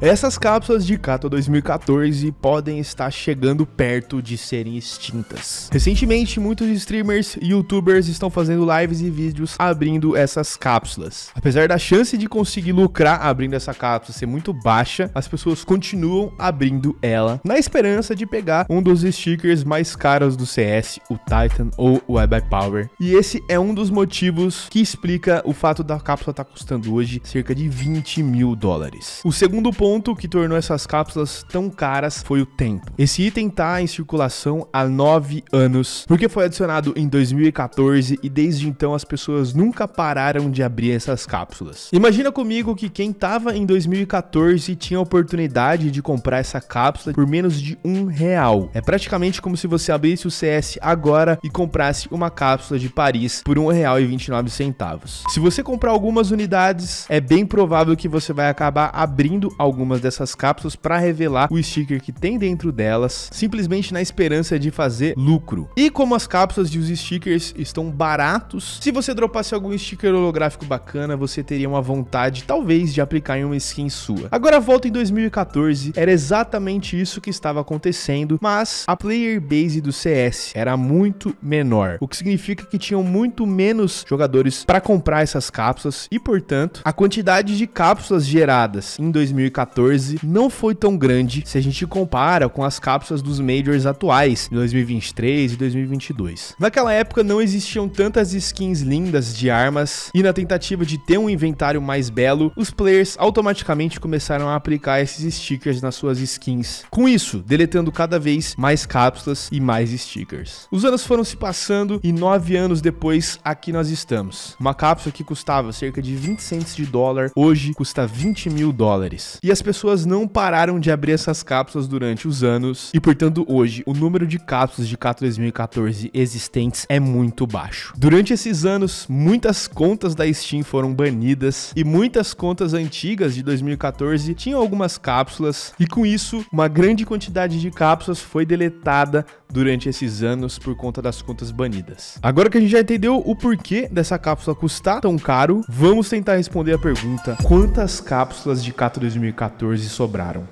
Essas cápsulas de Kato 2014 podem estar chegando perto de serem extintas. Recentemente, muitos streamers e youtubers estão fazendo lives e vídeos abrindo essas cápsulas. Apesar da chance de conseguir lucrar abrindo essa cápsula ser muito baixa, as pessoas continuam abrindo ela na esperança de pegar um dos stickers mais caros do CS, o Titan ou o Web Power. E esse é um dos motivos que explica o fato da cápsula estar tá custando hoje cerca de 20 mil dólares. O segundo ponto ponto que tornou essas cápsulas tão caras foi o tempo. Esse item tá em circulação há 9 anos, porque foi adicionado em 2014 e desde então as pessoas nunca pararam de abrir essas cápsulas. Imagina comigo que quem tava em 2014 tinha a oportunidade de comprar essa cápsula por menos de um real. É praticamente como se você abrisse o CS agora e comprasse uma cápsula de Paris por um real e 29 centavos. Se você comprar algumas unidades, é bem provável que você vai acabar abrindo algumas algumas dessas cápsulas para revelar o sticker que tem dentro delas, simplesmente na esperança de fazer lucro. E como as cápsulas e os stickers estão baratos, se você dropasse algum sticker holográfico bacana, você teria uma vontade, talvez, de aplicar em uma skin sua. Agora volta em 2014, era exatamente isso que estava acontecendo, mas a player base do CS era muito menor, o que significa que tinham muito menos jogadores para comprar essas cápsulas e, portanto, a quantidade de cápsulas geradas em 2014 2014 não foi tão grande se a gente compara com as cápsulas dos majors atuais, de 2023 e 2022. Naquela época não existiam tantas skins lindas de armas e na tentativa de ter um inventário mais belo, os players automaticamente começaram a aplicar esses stickers nas suas skins. Com isso, deletando cada vez mais cápsulas e mais stickers. Os anos foram se passando e nove anos depois, aqui nós estamos. Uma cápsula que custava cerca de 20 cents de dólar, hoje custa 20 mil dólares. E as pessoas não pararam de abrir essas cápsulas durante os anos e, portanto, hoje o número de cápsulas de K2014 existentes é muito baixo. Durante esses anos, muitas contas da Steam foram banidas e muitas contas antigas de 2014 tinham algumas cápsulas e com isso uma grande quantidade de cápsulas foi deletada durante esses anos por conta das contas banidas. Agora que a gente já entendeu o porquê dessa cápsula custar tão caro, vamos tentar responder a pergunta: quantas cápsulas de K2014 14 sobraram.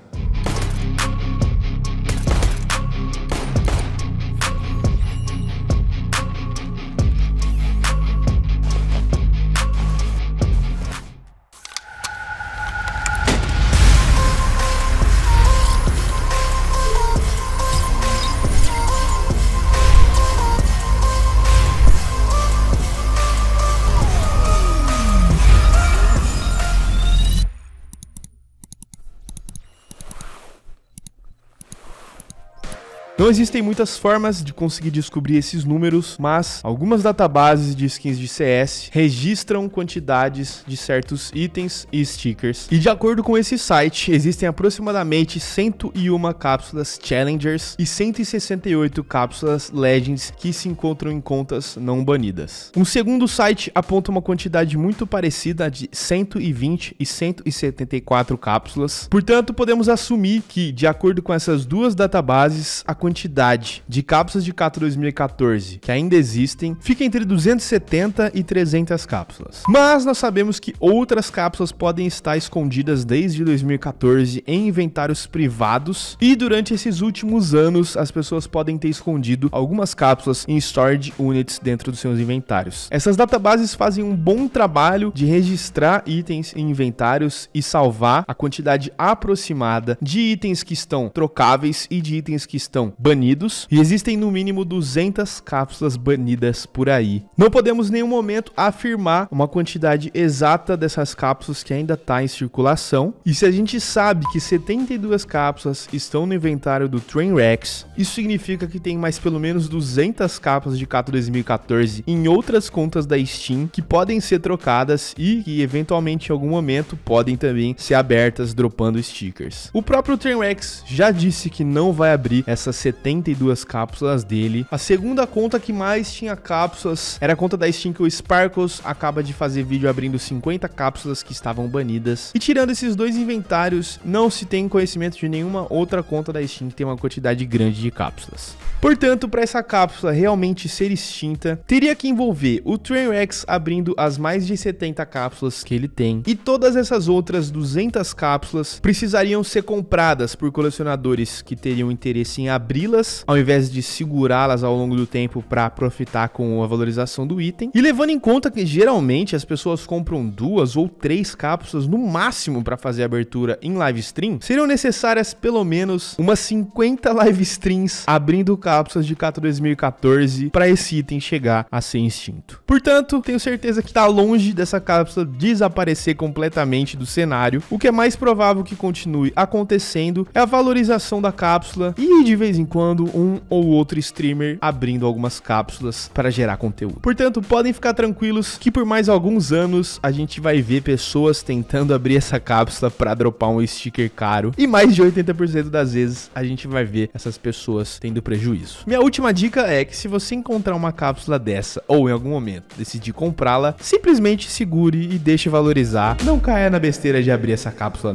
Não existem muitas formas de conseguir descobrir esses números, mas algumas databases de skins de CS registram quantidades de certos itens e stickers. E de acordo com esse site, existem aproximadamente 101 cápsulas Challengers e 168 cápsulas Legends que se encontram em contas não banidas. Um segundo site aponta uma quantidade muito parecida de 120 e 174 cápsulas. Portanto, podemos assumir que, de acordo com essas duas databases, a quantidade de cápsulas de Cato 2014 que ainda existem fica entre 270 e 300 cápsulas. Mas nós sabemos que outras cápsulas podem estar escondidas desde 2014 em inventários privados e durante esses últimos anos as pessoas podem ter escondido algumas cápsulas em storage units dentro dos seus inventários. Essas databases fazem um bom trabalho de registrar itens em inventários e salvar a quantidade aproximada de itens que estão trocáveis e de itens que estão banidos e existem no mínimo 200 cápsulas banidas por aí. Não podemos em nenhum momento afirmar uma quantidade exata dessas cápsulas que ainda está em circulação. E se a gente sabe que 72 cápsulas estão no inventário do Trainrex, isso significa que tem mais pelo menos 200 cápsulas de Cato 2014 em outras contas da Steam que podem ser trocadas e que eventualmente em algum momento podem também ser abertas dropando stickers. O próprio Trainrex já disse que não vai abrir essas 72 cápsulas dele. A segunda conta que mais tinha cápsulas era a conta da Steam que o Sparkles acaba de fazer vídeo abrindo 50 cápsulas que estavam banidas. E tirando esses dois inventários, não se tem conhecimento de nenhuma outra conta da Steam que tem uma quantidade grande de cápsulas. Portanto, para essa cápsula realmente ser extinta, teria que envolver o Trainwreck abrindo as mais de 70 cápsulas que ele tem, e todas essas outras 200 cápsulas precisariam ser compradas por colecionadores que teriam interesse em abrir abri-las, ao invés de segurá-las ao longo do tempo para aproveitar com a valorização do item. E levando em conta que geralmente as pessoas compram duas ou três cápsulas no máximo para fazer a abertura em live stream, seriam necessárias pelo menos umas 50 live streams abrindo cápsulas de Cato 2014 para esse item chegar a ser extinto. Portanto, tenho certeza que está longe dessa cápsula desaparecer completamente do cenário. O que é mais provável que continue acontecendo é a valorização da cápsula e de vez em em quando um ou outro streamer abrindo algumas cápsulas para gerar conteúdo. Portanto, podem ficar tranquilos que por mais alguns anos a gente vai ver pessoas tentando abrir essa cápsula para dropar um sticker caro e mais de 80% das vezes a gente vai ver essas pessoas tendo prejuízo. Minha última dica é que se você encontrar uma cápsula dessa ou em algum momento decidir comprá-la, simplesmente segure e deixe valorizar. Não caia na besteira de abrir essa cápsula não.